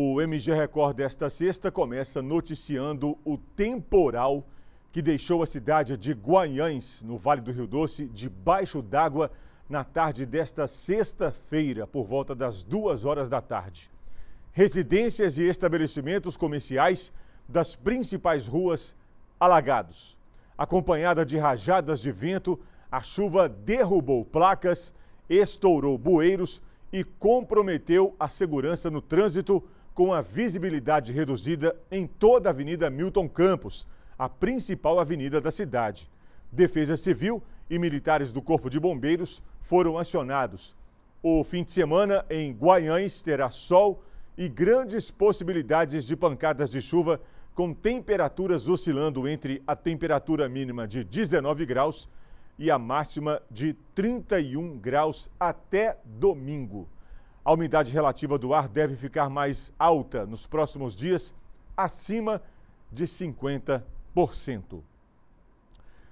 O MG Record desta sexta começa noticiando o temporal que deixou a cidade de Guanhães, no Vale do Rio Doce, debaixo d'água na tarde desta sexta-feira, por volta das duas horas da tarde. Residências e estabelecimentos comerciais das principais ruas alagados. Acompanhada de rajadas de vento, a chuva derrubou placas, estourou bueiros e comprometeu a segurança no trânsito com a visibilidade reduzida em toda a Avenida Milton Campos, a principal avenida da cidade. Defesa Civil e militares do Corpo de Bombeiros foram acionados. O fim de semana em Guaiães terá sol e grandes possibilidades de pancadas de chuva com temperaturas oscilando entre a temperatura mínima de 19 graus e a máxima de 31 graus até domingo. A umidade relativa do ar deve ficar mais alta nos próximos dias, acima de 50%.